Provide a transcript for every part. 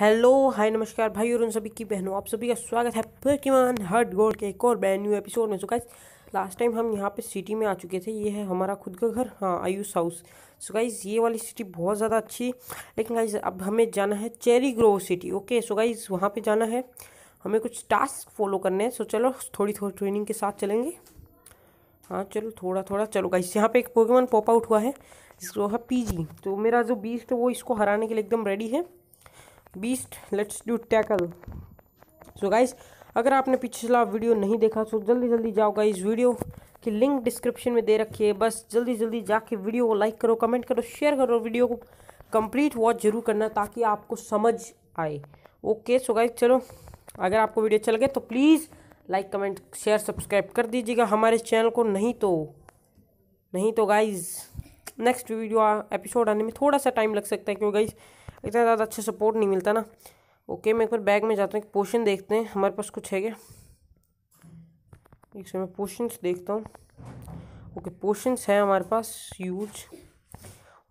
Hello hi नमस्कार भाई और उन सभी की बहनों आप सभी का स्वागत है पोकेमॉन हर्ट गोल्ड के एक और ब्रांड न्यू एपिसोड में सो गाइस लास्ट टाइम हम यहाँ पे सिटी में आ चुके थे ये है हमारा खुद का घर हाँ आयुष हाउस सो गाइज़ ये वाली सिटी बहुत ज़्यादा अच्छी लेकिन गाइज अब हमें जाना है Cherry Grove city okay so वहाँ पर जाना है हमें कुछ टास्क फॉलो करने हैं सो चलो थोड़ी थोड़ी ट्रेनिंग के साथ चलेंगे हाँ चलो थोड़ा थोड़ा चलो गाइस यहाँ पे एक पोकेमॉन पॉप आउट हुआ है जिसको है पीजी तो मेरा जो बीस्ट है वो इसको हराने के लिए एकदम रेडी है beast let's do tackle so guys अगर आपने पिछला वीडियो नहीं देखा तो जल्दी जल्दी जाओ गाइज वीडियो की लिंक डिस्क्रिप्शन में दे रखी है बस जल्दी जल्दी जाके वीडियो को लाइक करो कमेंट करो शेयर करो वीडियो को कंप्लीट वॉच जरूर करना ताकि आपको समझ आए ओके सो गाइज चलो अगर आपको वीडियो चल गया तो please like comment share subscribe कर दीजिएगा हमारे चैनल को नहीं तो नहीं तो गाइज़ नेक्स्ट वीडियो एपिसोड आने में थोड़ा सा टाइम लग सकता है क्यों गाइज़ इतना ज़्यादा अच्छा सपोर्ट नहीं मिलता ना ओके मैं एक बार बैग में जाता हूँ एक पोशन देखते हैं हमारे पास कुछ है क्या एक मैं पोशन देखता हूँ ओके पोशंस हैं हमारे पास यूज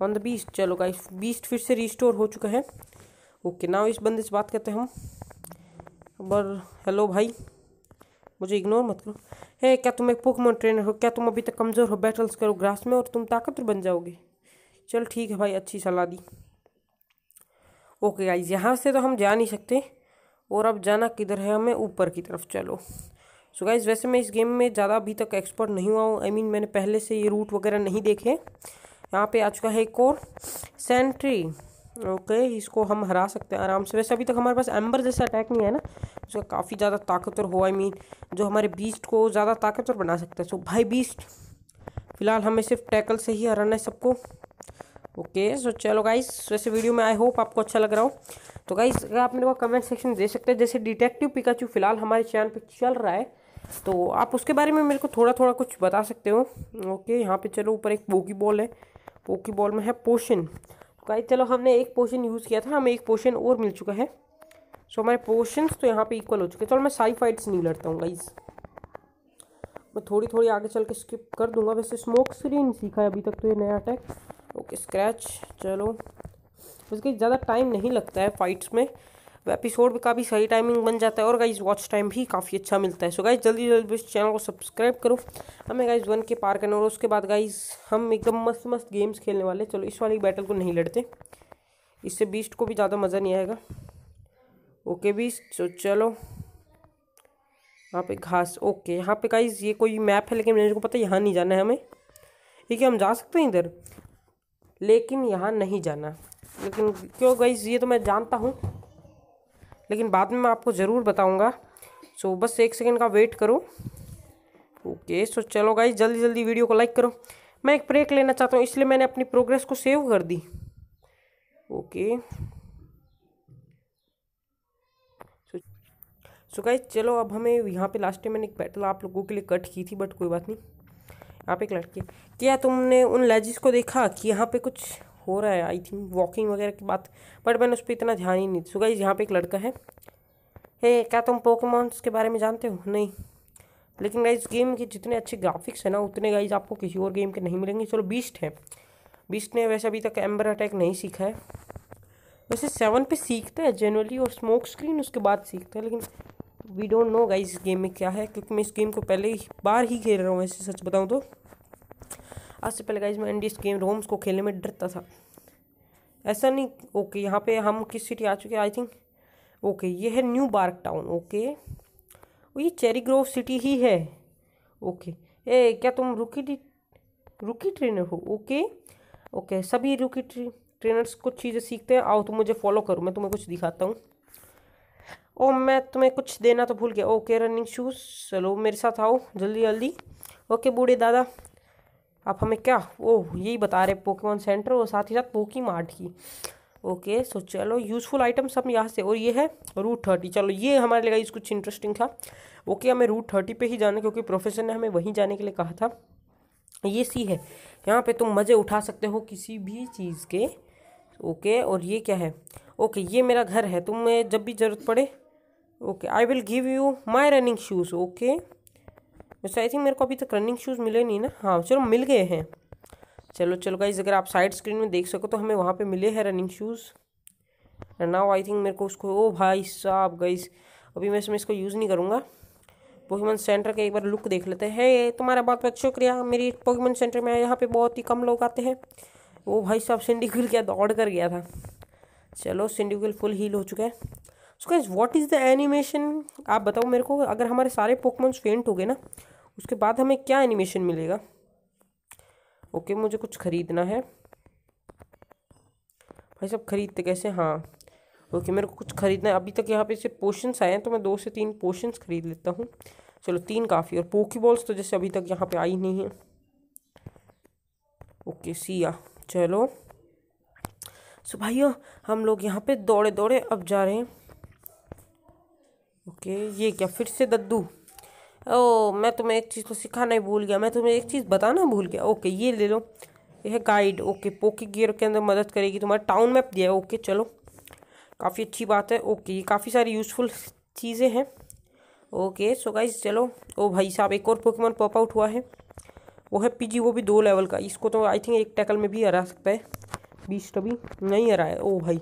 ऑन द बीस्ट चलो का बीस्ट फिर से रिस्टोर हो चुका है ओके ना इस बंदे से बात करते हैं हम बर हेलो भाई मुझे इग्नोर मत करो है क्या तुम एक पोकमोन ट्रेनर हो क्या तुम अभी तक कमज़ोर हो बैटल्स करो ग्रास में और तुम ताकतवर बन जाओगे चल ठीक है भाई अच्छी सलाह दी ओके गाइज यहाँ से तो हम जा नहीं सकते और अब जाना किधर है हमें ऊपर की तरफ चलो सो so गाइज वैसे मैं इस गेम में ज़्यादा अभी तक एक्सपर्ट नहीं हुआ हूँ आई मीन मैंने पहले से ये रूट वगैरह नहीं देखे यहाँ पे आ चुका है एक और सेंट्री ओके इसको हम हरा सकते हैं आराम से वैसे अभी तक हमारे पास एम्बर जैसा अटैक नहीं है ना उसका काफ़ी ज़्यादा ताकतवर हो आई I मीन mean, जो हमारे बीस्ट को ज़्यादा ताकतवर बना सकता है सो so, भाई बीस्ट फिलहाल हमें सिर्फ टैकल से ही हराना है सबको ओके सो चलो गाइस वैसे वीडियो में आई होप आपको अच्छा लग रहा हो तो गाइस अगर आप मेरे को कमेंट सेक्शन दे सकते हैं जैसे डिटेक्टिव पिकाचू फिलहाल हमारे चैनल पे चल रहा है तो आप उसके बारे में मेरे को थोड़ा थोड़ा कुछ बता सकते हो ओके यहाँ पे चलो ऊपर एक पोकी बॉल है पोकी बॉल में है पोशन तो गाइस चलो हमने एक पोशन यूज़ किया था हमें एक पोशन और मिल चुका है सो हमारे पोशन तो यहाँ पर इक्वल हो चुके हैं चलो मैं साई फाइट्स नहीं लड़ता हूँ गाइस मैं थोड़ी थोड़ी आगे चल के स्किप कर दूंगा वैसे स्मोक स्क्रीन सीखा है अभी तक तो ये नया अटैक स्क्रैच चलो उसके ज़्यादा टाइम नहीं लगता है फाइट्स में एपिसोड भी काफ़ी सही टाइमिंग बन जाता है और गाइज वॉच टाइम भी काफ़ी अच्छा मिलता है सो गाइज जल्दी जल्दी इस चैनल को सब्सक्राइब करो हमें गाइज वन के पार करना और उसके बाद गाइज हम एकदम मस्त मस्त गेम्स खेलने वाले चलो इस वाली बैटल को नहीं लड़ते इससे बीस्ट को भी ज़्यादा मज़ा नहीं आएगा ओके बीस्ट तो चलो यहाँ पे घास ओके यहाँ पे गाइज ये कोई मैप है लेकिन मेरे को पता है यहाँ नहीं जाना है हमें ठीक है हम जा सकते हैं इधर लेकिन यहाँ नहीं जाना लेकिन क्यों गई ये तो मैं जानता हूँ लेकिन बाद में मैं आपको ज़रूर बताऊँगा सो बस एक सेकेंड का वेट करो ओके सो चलो गाई जल्दी जल्दी वीडियो को लाइक करो मैं एक ब्रेक लेना चाहता हूँ इसलिए मैंने अपनी प्रोग्रेस को सेव कर दी ओके सो गाई चलो अब हमें यहाँ पे लास्ट टाइम मैंने एक बैटल आप लोगों के लिए कट की थी बट कोई बात नहीं यहाँ पे एक लड़की क्या तुमने उन लेजिस को देखा कि यहाँ पे कुछ हो रहा है आई थिंक वॉकिंग वगैरह की बात बट मैंने उस पर इतना ध्यान ही नहीं सो गाइज यहाँ पे एक लड़का है हे क्या तुम पोकेमॉन्स के बारे में जानते हो नहीं लेकिन गाइज गेम के जितने अच्छे ग्राफिक्स हैं ना उतने गाइज आपको किसी और गेम के नहीं मिलेंगे चलो बीस्ट है बीस्ट ने वैसे अभी तक एम्बर अटैक नहीं सीखा है वैसे सेवन पे सीखता है जनरली और स्मोक स्क्रीन उसके बाद सीखता है लेकिन वी डोंट नो गाइज इस गेम में क्या है क्योंकि मैं इस गेम को पहले ही बार ही खेल रहा हूँ ऐसे सच बताऊँ तो आज से पहले गाइज मैं एंडी गेम रोम्स को खेलने में डरता था ऐसा नहीं ओके यहाँ पे हम किस सिटी आ चुके हैं आई थिंक ओके ये है न्यू बार्क टाउन ओके ये चेरी ग्रोव सिटी ही है ओके ए क्या तुम रुकी रुकी ट्रेनर हो ओके ओके सभी रुकी ट्रेनर्स कुछ चीज़ें सीखते हैं आओ तुम मुझे फॉलो करो मैं तुम्हें कुछ दिखाता हूँ ओ मैं तुम्हें कुछ देना तो भूल गया ओके रनिंग शूज़ चलो मेरे साथ आओ जल्दी जल्दी ओके बूढ़े दादा आप हमें क्या वो यही बता रहे पोकेमॉन सेंटर और साथ ही साथ पोकी मार्ट की ओके सो चलो यूज़फुल आइटम्स हम यहाँ से और ये है रूट थर्टी चलो ये हमारे लिए इस कुछ इंटरेस्टिंग था ओके हमें रूट थर्टी पे ही जाना क्योंकि प्रोफेसर ने हमें वहीं जाने के लिए कहा था ये सी है यहाँ पे तुम मज़े उठा सकते हो किसी भी चीज़ के ओके और ये क्या है ओके ये मेरा घर है तुम्हें जब भी ज़रूरत पड़े okay I will give you my running shoes okay वैसे आई थिंक मेरे को अभी तक रनिंग शूज़ मिले नहीं ना हाँ चलो मिल गए हैं चलो चलो गाइज अगर आप साइड स्क्रीन में देख सको तो हमें वहाँ पे मिले हैं running shoes and now I think मेरे को उसको ओ भाई साहब गाइज अभी मैं इसमें इसको यूज़ नहीं करूँगा पोकेमन सेंटर का एक बार लुक देख लेते हैं तुम्हारा बहुत बहुत शुक्रिया मेरी पोकेमन सेंटर में यहाँ पे बहुत ही कम लोग आते हैं वो भाई साहब सिंडिकुल क्या दौड़ कर गया था चलो सिंडिकुल फुल हील हो चुका है so guys what is the animation आप बताओ मेरे को अगर हमारे सारे पोकमन्स फेंट हो गए ना उसके बाद हमें क्या एनिमेशन मिलेगा ओके मुझे कुछ ख़रीदना है भाई सब ख़रीदते कैसे हाँ ओके मेरे को कुछ ख़रीदना है अभी तक यहाँ पे से पोशंस आए हैं तो मैं दो से तीन पोशंस ख़रीद लेता हूँ चलो तीन काफ़ी और पोकी बॉल्स तो जैसे अभी तक यहाँ पे आई नहीं है ओके सिया चलो सो भाइयों हम लोग यहाँ पे दौड़े दौड़े अब जा रहे हैं ओके ये क्या फिर से दद्दू ओ मैं तुम्हें एक चीज़ को तो सिखाना ही भूल गया मैं तुम्हें एक चीज़ बताना भूल गया ओके ये ले लो यह है गाइड ओके पोकी गियर के अंदर मदद करेगी तुम्हारा टाउन मैप दिया है ओके चलो काफ़ी अच्छी बात है ओके ये काफ़ी सारी यूज़फुल चीज़ें हैं ओके सो गाइज चलो ओ भाई साहब एक और पोकेमॉन पॉप आउट हुआ है वो है पीजी वो भी दो लेवल का इसको तो आई थिंक एक टैकल में भी हरा सकता है बीस कभी नहीं हरा है ओ भाई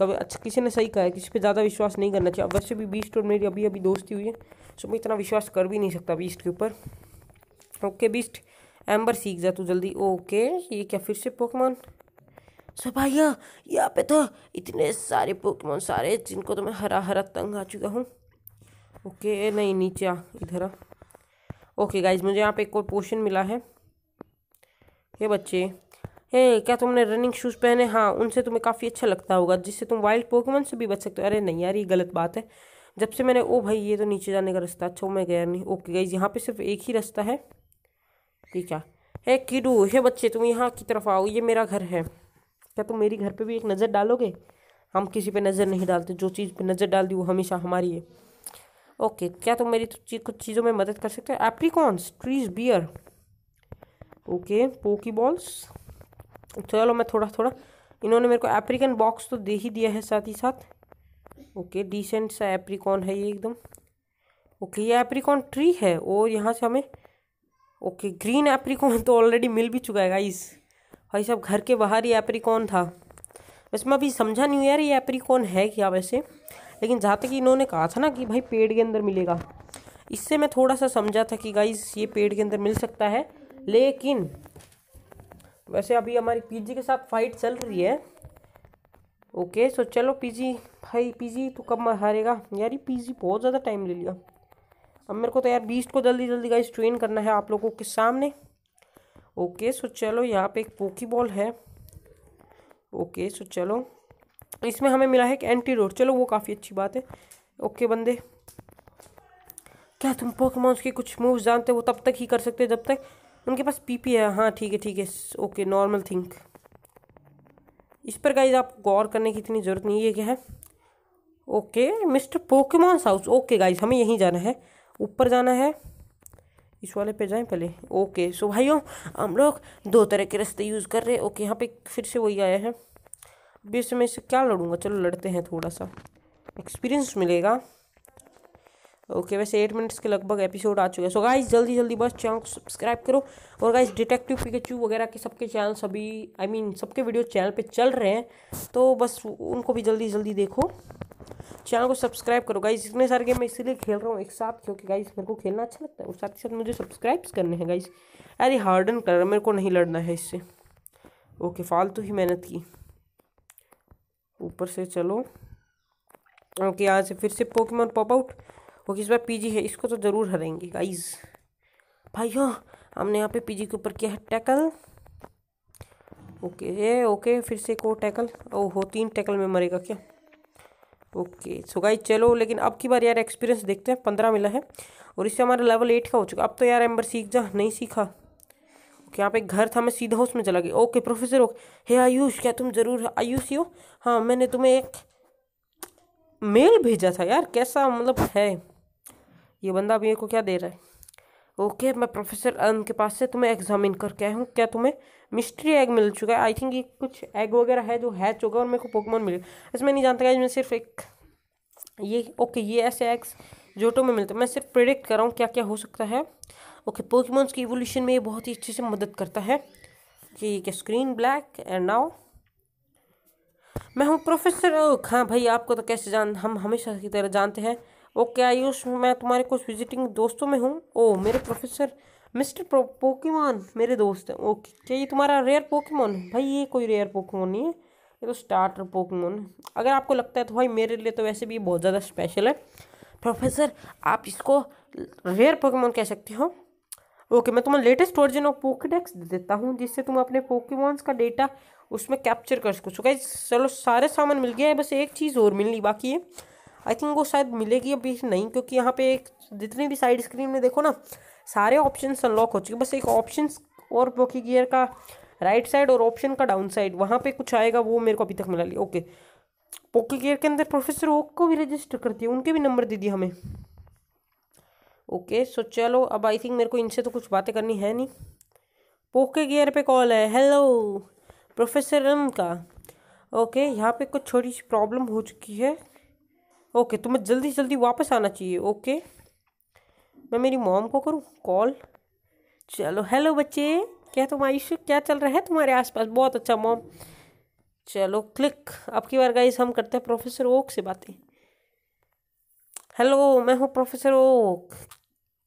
कभी अच्छा किसी ने सही कहा है किसी पे ज़्यादा विश्वास नहीं करना चाहिए वैसे भी बीस और मेरी अभी अभी दोस्ती हुई है सो तो मैं इतना विश्वास कर भी नहीं सकता बीस्ट के ऊपर ओके बीस्ट एम्बर सीख जा तू जल्दी ओके ये क्या फिर से पोकमान सब भैया यहाँ पे तो इतने सारे पोकमान सारे जिनको तो मैं हरा हरा तंग आ चुका हूँ ओके नहीं नीचे आ इधर आ ओके गाइज मुझे यहाँ पे एक और पोर्शन मिला है ये बच्चे हे क्या तुमने रनिंग शूज़ पहने हाँ उनसे तुम्हें काफ़ी अच्छा लगता होगा जिससे तुम वाइल्ड पोकमॉन से भी बच सकते हो अरे नहीं यार ये गलत बात है जब से मैंने ओ भाई ये तो नीचे जाने का रास्ता अच्छा मैं गया नहीं ओके गई यहाँ पे सिर्फ एक ही रास्ता है ठीक है हे किडू हे बच्चे तुम यहाँ की तरफ आओ ये मेरा घर है क्या तुम मेरी घर पे भी एक नज़र डालोगे हम किसी पे नज़र नहीं डालते जो चीज़ पे नज़र डाल दी वो हमेशा हमारी है ओके क्या तुम मेरी कुछ चीज़ों में मदद कर सकते हो apricorns trees bear okay Poke Balls चलो मैं थोड़ा थोड़ा इन्होंने मेरे को एप्रिकन बॉक्स तो दे ही दिया है साथ ही साथ ओके डिसेंट सा एप्रिकॉन है ये एकदम ओके ये एप्रिकॉन ट्री है और यहाँ से हमें ओके ग्रीन एप्रिकॉन तो ऑलरेडी मिल भी चुका है गाइस भाई साहब घर के बाहर ही एप्रिकॉन था वैसे मैं अभी समझा नहीं यार ये एप्रिकॉन है क्या वैसे लेकिन जहाँ तक इन्होंने कहा था ना कि भाई पेड़ के अंदर मिलेगा इससे मैं थोड़ा सा समझा था कि गाइस ये पेड़ के अंदर मिल सकता है लेकिन वैसे अभी हमारी पीजी के साथ फाइट चल रही है ओके सो चलो पीजी भाई पीजी तो कब हारेगा यार ये पीजी बहुत ज़्यादा टाइम ले लिया अब मेरे को तो यार बीस्ट को जल्दी जल्दी गाइस ट्रेन करना है आप लोगों के सामने ओके सो चलो यहाँ पे एक पोकी बॉल है ओके सो चलो इसमें हमें मिला है एक एंटी रोड चलो वो काफ़ी अच्छी बात है ओके बंदे क्या तुम पोकेमॉन्स के कुछ मूव्स जानते हो तब तक ही कर सकते हो जब तक उनके पास पीपी है हाँ ठीक है ठीक है ओके नॉर्मल थिंक इस पर गाइज आपको गौर करने की इतनी ज़रूरत नहीं है क्या है okay mister Pokemon house okay guys हमें यहीं जाना है ऊपर जाना है इस वाले पे जाएं पहले ओके सो भाइयों हम लोग दो तरह के रास्ते यूज़ कर रहे हैं ओके यहाँ पे फिर से वही आया है बीस में इससे क्या लड़ूंगा चलो लड़ते हैं थोड़ा सा एक्सपीरियंस मिलेगा ओके वैसे एट मिनट्स के लगभग एपिसोड आ चुके हैं सो गाइज जल्दी जल्दी बस चैनल को सब्सक्राइब करो और गाइज डिटेक्टिव पिकेचू वगैरह के सबके चैनल सभी आई मीन सबके वीडियो चैनल पे चल रहे हैं तो बस उनको भी जल्दी जल्दी देखो चैनल को सब्सक्राइब करो गाइज इतने सारे गेम मैं इसीलिए खेल रहा हूँ एक साथ क्योंकि गाइज मेरे को खेलना अच्छा लगता है और साथ ही साथ मुझे सब्सक्राइब्स करने हैं गाइज अरे हार्डन कर मेरे को नहीं लड़ना है इससे ओके फालतू ही मेहनत की ऊपर से चलो ओके यहाँ से फिर से पोकेमोन पॉप आउट ओके इस बार पीजी है इसको तो ज़रूर हरेंगे गाइज भाइयों हाँ, हमने यहाँ पे पीजी के ऊपर किया है टैकल ओके ओके फिर से एक और टैकल ओहो तीन टैकल में मरेगा क्या ओके सो गाइज चलो लेकिन अब की बार यार एक्सपीरियंस देखते हैं पंद्रह मिला है और इससे हमारा लेवल एट का हो चुका अब तो यार एम्बर सीख जा नहीं सीखा ओके यहाँ पे एक घर था मैं सीधा उसमें चला गया okay professor okay hey Ayush क्या तुम ज़रूर आयुष ही हो हाँ मैंने तुम्हें एक मेल भेजा था यार कैसा मतलब है ये बंदा अभी को क्या दे रहा है ओके मैं प्रोफेसर अन के पास से तुम्हें एग्जामिन करके आया हूँ क्या तुम्हें मिस्ट्री एग मिल चुका है आई थिंक ये कुछ एग वगैरह है जो चुका है और मेरे को पोकमोन मिले इसमें नहीं जानता इसमें सिर्फ एक ये ओके ये ऐसे एग्स जोटो में मिलते हैं मैं सिर्फ प्रिडिक्ट कर रहा हूँ क्या क्या हो सकता है ओके पोकमोन्स की इवोल्यूशन में ये बहुत ही अच्छे से मदद करता है ये क्या स्क्रीन ब्लैक एंड नाउ मैं हूँ प्रोफेसर ओक हाँ भाई आपको तो कैसे जान हम हमेशा की तरह जानते हैं ओके आयुष मैं तुम्हारे कुछ विजिटिंग दोस्तों में हूँ ओ मेरे प्रोफेसर मिस्टर प्रो, मेरे दोस्त हैं ओके क्या ये तुम्हारा रेयर पोकेमॉन है भाई ये कोई रेयर पोकेमॉन नहीं है ये तो स्टार्टर पोकेमॉन है अगर आपको लगता है तो भाई मेरे लिए तो वैसे भी बहुत ज़्यादा स्पेशल है प्रोफेसर आप इसको रेयर पोकेमॉन कह सकते हो ओके मैं तुम्हें लेटेस्ट वर्जन ऑफ पोकेडेक्स दे देता हूँ जिससे तुम अपने पोकेमॉन्स का डेटा उसमें कैप्चर कर सको सो गाइस चलो सारे सामान मिल गया है बस एक चीज़ और मिलनी बाकी है आई थिंक वो शायद मिलेगी अभी नहीं क्योंकि यहाँ पे एक जितनी भी साइड स्क्रीन में देखो ना सारे ऑप्शन अनलॉक हो चुके बस एक ऑप्शन और पोकी गियर का राइट साइड और ऑप्शन का डाउन साइड वहाँ पे कुछ आएगा वो मेरे को अभी तक मिला लिया ओके पोकी गियर के अंदर प्रोफेसर ओक को भी रजिस्टर कर दिया उनके भी नंबर दे दिए हमें ओके सो चलो अब आई थिंक मेरे को इनसे तो कुछ बातें करनी है नहीं पोके गियर पे कॉल है हेलो प्रोफेसर रम का ओके यहाँ पे कुछ छोटी सी प्रॉब्लम हो चुकी है ओके तुम्हें तो जल्दी जल्दी वापस आना चाहिए ओके मैं मेरी मॉम को करूँ कॉल चलो हेलो बच्चे क्या तुम आयुष क्या चल रहा है तुम्हारे आसपास बहुत अच्छा मॉम चलो क्लिक अब की बार गाइस हम करते हैं प्रोफेसर ओक से बातें हेलो मैं हूँ प्रोफेसर ओक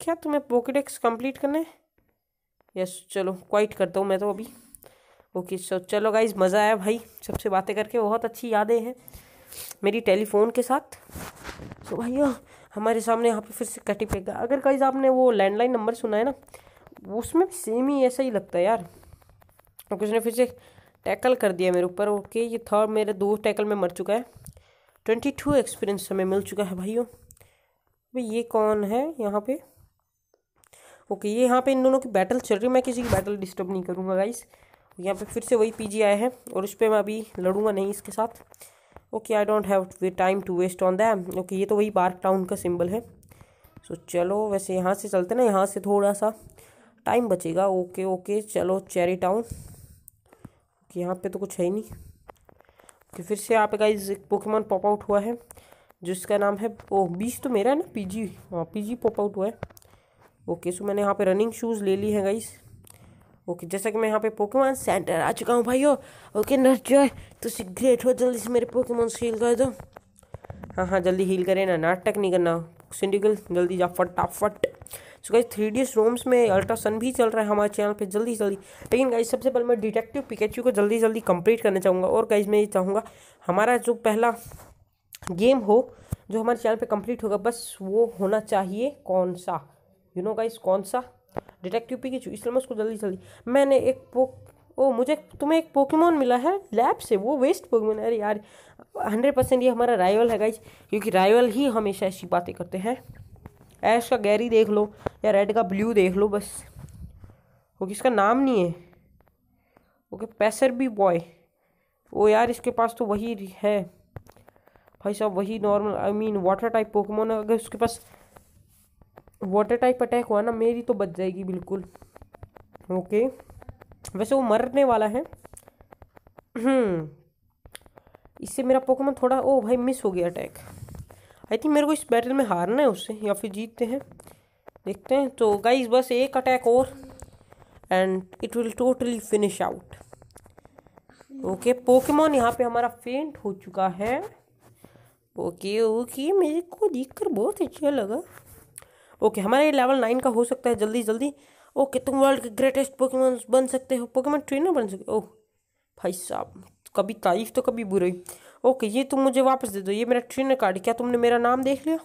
क्या तुम्हें पोकेडेक्स कंप्लीट करना है यस चलो क्वाइट करता हूँ मैं तो अभी ओके सो चलो गाइज मज़ा आया भाई सबसे बातें करके बहुत अच्छी यादें हैं मेरी टेलीफोन के साथ सो तो भैया हमारे सामने यहाँ पे फिर से कटी गया अगर कहीं आपने वो लैंडलाइन नंबर सुना है ना उसमें भी सेम ही ऐसा ही लगता है यार और तो उसने फिर से टैकल कर दिया मेरे ऊपर ओके ये थर्ड मेरे दो टैकल में मर चुका है ट्वेंटी टू एक्सपीरियंस हमें मिल चुका है भाइयों भाई ये कौन है यहाँ पे ओके ये यहाँ पे इन दोनों की बैटल चल रही है मैं किसी की बैटल डिस्टर्ब नहीं करूँगा गाइस यहाँ पे फिर से वही पीजी आया है और उस पर मैं अभी लड़ूंगा नहीं इसके साथ okay I don't have time to waste on them okay ये तो वही पार्क टाउन का सिंबल है सो so, चलो वैसे यहाँ से चलते ना यहाँ से थोड़ा सा टाइम बचेगा ओके ओके चलो चेरी टाउन ओके यहाँ पे तो कुछ है ही नहीं ओके फिर से यहाँ पे गाइज एक पोकेमॉन पॉप आउट हुआ है जिसका नाम है ओ oh, बीच तो मेरा है ना पीजी हाँ पी पॉप आउट हुआ है ओके सो मैंने यहाँ पे रनिंग शूज़ ले ली है गाइज़ ओके जैसा कि मैं यहाँ पे पोकेमॉन सेंटर आ चुका हूँ भाइयों ओके नर्स जॉय तो ग्रेट हो जल्दी से मेरे पोकेमॉन हील कर दो हाँ हाँ जल्दी हील करें ना नाटक नहीं करना सिंडिकल जल्दी जा फटाफट so guys three D roms में अल्ट्रा सन भी चल रहा है हमारे चैनल पे जल्दी जल्दी लेकिन गाइस सबसे पहले मैं डिटेक्टिव पिकेचू को जल्दी जल्दी कंप्लीट करना चाहूँगा और गाइस मैं ये चाहूँगा हमारा जो पहला गेम हो जो हमारे चैनल पे कंप्लीट होगा बस वो होना चाहिए कौन सा यू नो गाइस कौन सा डिटेक्टिव पी की इसलिए मैं उसको जल्दी जल्दी मैंने एक पोक ओ मुझे तुम्हें एक पोकेमोन मिला है लैब से वो वेस्ट पोकेमोन अरे यार हंड्रेड परसेंट ये हमारा राइवल है गाइज क्योंकि राइवल ही हमेशा ऐसी बातें करते हैं ऐश का गैरी देख लो या रेड का ब्लू देख लो बस वो किसका नाम नहीं है ओके पैसर भी बॉय वो यार इसके पास तो वही है भाई साहब वही normal I mean water type Pokemon अगर उसके पास वाटर टाइप अटैक हुआ ना मेरी तो बच जाएगी बिल्कुल ओके वैसे वो मरने वाला है हम्म। इससे मेरा पोकेमोन थोड़ा ओ भाई मिस हो गया अटैक आई थिंक मेरे को इस बैटल में हारना है उससे या फिर जीतते हैं देखते हैं तो गाइज बस एक अटैक और and it will totally finish out okay Pokemon यहाँ पे हमारा फेंट हो चुका है ओके ओके मेरे को देखकर बहुत अच्छा लगा ओके हमारा ये लेवल नाइन का हो सकता है जल्दी जल्दी ओके तुम वर्ल्ड के ग्रेटेस्ट पोकेमोन बन सकते हो पोकेमोन ट्रेनर बन सकते हो भाई साहब कभी तारीफ तो कभी बुराई ओके ये तुम मुझे वापस दे दो ये मेरा ट्रेनर कार्ड क्या तुमने मेरा नाम देख लिया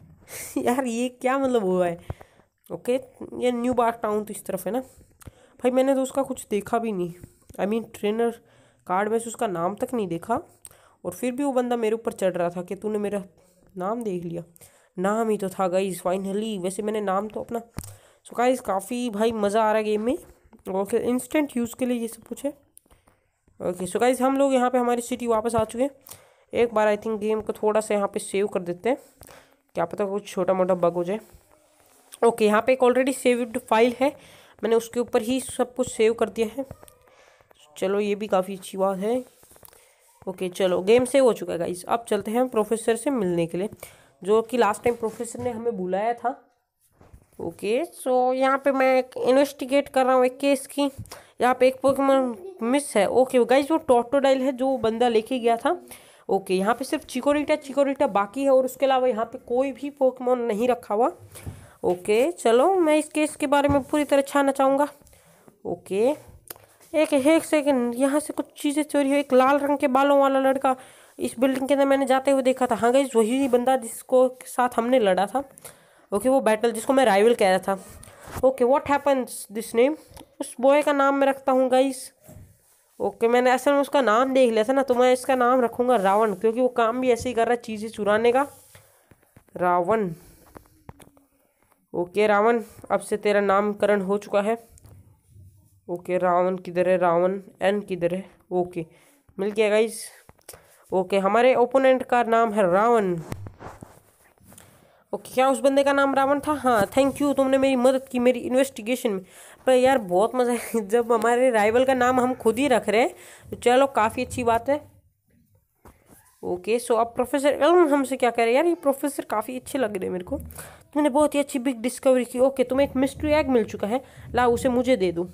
यार ये क्या मतलब हुआ है ओके ये न्यू बार टाउन तो इस तरफ है ना भाई मैंने तो उसका कुछ देखा भी नहीं I I mean mean, trainer card में से उसका नाम तक नहीं देखा और फिर भी वो बंदा मेरे ऊपर चढ़ रहा था कि तूने मेरा नाम देख लिया नाम ही तो था गाइज फाइनली वैसे मैंने नाम तो अपना सो गाइज काफ़ी भाई मज़ा आ रहा है गेम में ओके इंस्टेंट यूज़ के लिए ये सब कुछ है ओके सो गाइज हम लोग यहाँ पे हमारी सिटी वापस आ चुके हैं एक बार आई थिंक गेम को थोड़ा सा यहाँ पे सेव कर देते हैं क्या पता कुछ छोटा मोटा बग हो जाए ओके यहाँ पे एक ऑलरेडी सेव्ड फाइल है मैंने उसके ऊपर ही सब कुछ सेव कर दिया है चलो ये भी काफ़ी अच्छी बात है ओके चलो गेम सेव हो चुका है गाइज अब चलते हैं प्रोफेसर से मिलने के लिए जो कि लास्ट टाइम प्रोफेसर ने हमें बुलाया था ओके सो यहाँ पे मैं इन्वेस्टिगेट कर रहा हूँ एक केस की यहाँ पे एक पोकेमोन मिस है ओके गाइज वो टोटोडाइल है जो बंदा लेके गया था ओके यहाँ पे सिर्फ चिकोरिटा चिकोरिटा बाकी है और उसके अलावा यहाँ पे कोई भी पोकेमोन नहीं रखा हुआ ओके चलो मैं इस केस के बारे में पूरी तरह छाना चाहूँगा ओके एक एक सेकेंड यहाँ से कुछ चीज़ें चोरी हुई एक लाल रंग के बालों वाला लड़का इस बिल्डिंग के अंदर मैंने जाते हुए देखा था हाँ गई वही बंदा जिसको साथ हमने लड़ा था ओके वो बैटल जिसको मैं राइवल कह रहा था okay what happens this name उस बॉय का नाम मैं रखता हूँ गाइस ओके मैंने असल में उसका नाम देख लिया था ना तो मैं इसका नाम रखूँगा रावण क्योंकि वो काम भी ऐसे ही कर रहा है चीज़ें चुराने का रावण ओके रावण अब से तेरा नामकरण हो चुका है ओके रावण किधर है रावण एन किधर है ओके मिल गया गाइस ओके हमारे ओपोनेंट का नाम है रावण ओके क्या उस बंदे का नाम रावण था हाँ थैंक यू तुमने मेरी मदद की मेरी इन्वेस्टिगेशन में पर यार बहुत मज़ा है जब हमारे राइवल का नाम हम खुद ही रख रहे हैं तो चलो काफ़ी अच्छी बात है ओके सो अब प्रोफेसर एलम हमसे क्या कह रहे हैं यार ये प्रोफेसर काफ़ी अच्छे लग रहे हैं मेरे को तुमने बहुत ही अच्छी बिग डिस्कवरी की ओके तुम्हें एक मिस्ट्री एग मिल चुका है ला उसे मुझे दे दो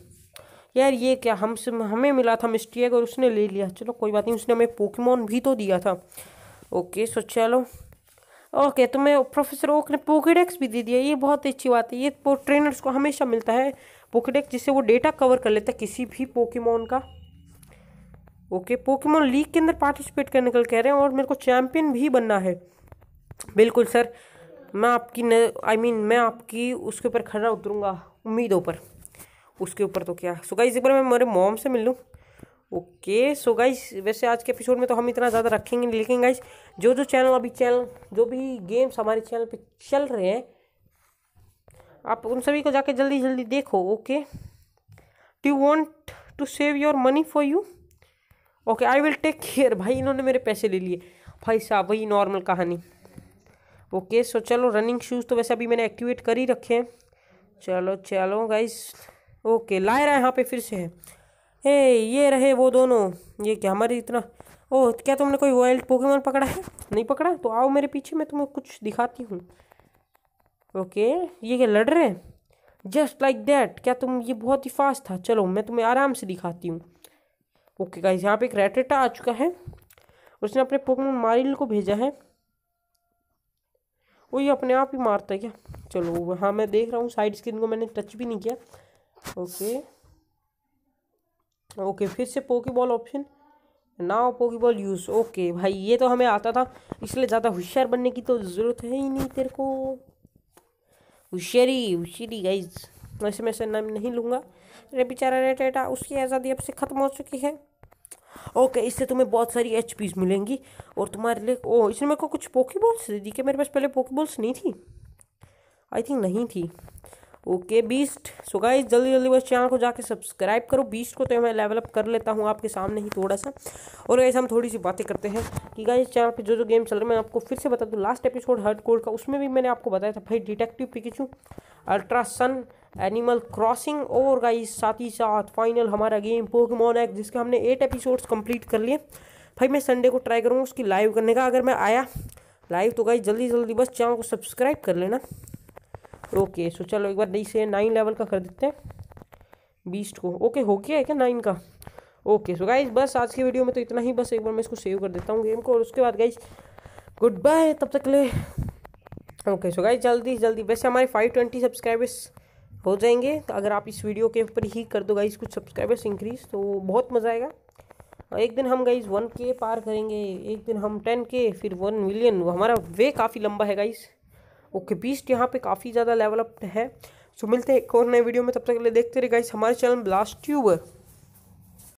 यार ये क्या हमसे हमें मिला था मिस्टेक और उसने ले लिया चलो कोई बात नहीं उसने हमें पोकेमोन भी तो दिया था ओके सो चलो ओके तो मैं प्रोफेसर ओक ने पोकेडेक्स भी दे दिया ये बहुत अच्छी बात है ये ट्रेनर्स को हमेशा मिलता है पोकेडेक्स जिससे वो डेटा कवर कर लेता है किसी भी पोकेमोन का ओके पोकेमोन लीग के अंदर पार्टिसिपेट करने के लिए कह रहे हैं और मेरे को चैम्पियन भी बनना है बिल्कुल सर मैं आपकी आई I मीन mean, मैं आपकी उसके ऊपर खड़ा उतरूँगा उम्मीदों पर उसके ऊपर तो क्या सो गाइज एक बार मैं मेरे मोम से मिल लूँ ओके सो गाइज वैसे आज के एपिसोड में तो हम इतना ज़्यादा रखेंगे नहीं लेकिन गाइज जो जो चैनल अभी चैनल जो भी गेम्स हमारे चैनल पे चल रहे हैं आप उन सभी को जाके जल्दी जल्दी देखो okay do you want to save your money for you okay I will take care भाई इन्होंने मेरे पैसे ले लिए भाई साहब वही नॉर्मल कहानी ओके सो चलो रनिंग शूज़ तो वैसे अभी मैंने एक्टिवेट कर ही रखे हैं चलो चलो गाइज ओके लायरा यहाँ पे फिर से है हे ये रहे वो दोनों ये क्या हमारे इतना ओह क्या तुमने कोई वाइल्ड पोकेमोन पकड़ा है नहीं पकड़ा तो आओ मेरे पीछे मैं तुम्हें कुछ दिखाती हूँ ओके ये क्या लड़ रहे हैं जस्ट लाइक दैट क्या तुम ये बहुत ही फास्ट था चलो मैं तुम्हें आराम से दिखाती हूँ ओके गाइस यहाँ पे एक रेटेटा आ चुका है उसने अपने पोकेमोन मारिल को भेजा है वो ये अपने आप ही मारता है क्या चलो हाँ मैं देख रहा हूँ साइड स्क्रीन को मैंने टच भी नहीं किया ओके ओके फिर से poke ball option now poke ball use okay भाई ये तो हमें आता था इसलिए ज़्यादा होशियार बनने की तो ज़रूरत है ही नहीं तेरे को होशियारी होशियारी गाइज वैसे मैं ऐसा नाम नहीं लूँगा अरे बेचारा एटा उसकी आज़ादी अब से ख़त्म हो चुकी है ओके इससे तुम्हें बहुत सारी एच पीज मिलेंगी और तुम्हारे लिए ओ इसने मेरे को कुछ पोकी बॉल्स दे दी क्या मेरे पास पहले पोकी बॉल्स नहीं थी आई थिंक नहीं थी ओके बीस्ट सो गाइस जल्दी जल्दी बस चैनल को जाके सब्सक्राइब करो बीस्ट को तो मैं लेवल अप कर लेता हूँ आपके सामने ही थोड़ा सा और गाइस हम थोड़ी सी बातें करते हैं कि गाइस चैनल पे जो जो गेम चल रहा है मैं आपको फिर से बता दूँ लास्ट एपिसोड हर्ड कोड का उसमें भी मैंने आपको बताया था भाई detective Pikachu ultra sun animal crossing और गाइस साथ ही साथ फाइनल हमारा गेम पोकेमोन एक्स जिसके हमने एट एपिसोड्स कंप्लीट कर लिए भाई मैं संडे को ट्राई करूँगा उसकी लाइव करने का अगर मैं आया लाइव तो गाइस जल्दी जल्दी बस चैनल को सब्सक्राइब कर लेना ओके सो चलो एक बार नहीं से नाइन लेवल का कर देते हैं बीस्ट को ओके हो गया है क्या नाइन का ओके सो गाइज बस आज की वीडियो में तो इतना ही बस एक बार मैं इसको सेव कर देता हूँ गेम को और उसके बाद गाइज गुड बाय तब तक ले ओके सो गाइज जल्दी जल्दी वैसे हमारे फाइव ट्वेंटी सब्सक्राइबर्स हो जाएंगे तो अगर आप इस वीडियो के ऊपर ही कर दो गाइज कुछ सब्सक्राइबर्स इंक्रीज तो बहुत मज़ा आएगा और एक दिन हम गाइज वन के पार करेंगे एक दिन हम टेन के फिर वन मिलियन हमारा वे काफ़ी लंबा है गाइज़ ओके बीस्ट यहाँ पे काफ़ी ज़्यादा लेवल अप है सो मिलते हैं एक और नए वीडियो में तब तक के लिए देखते रहे गाइस हमारे चैनल ब्लास्ट ट्यूबर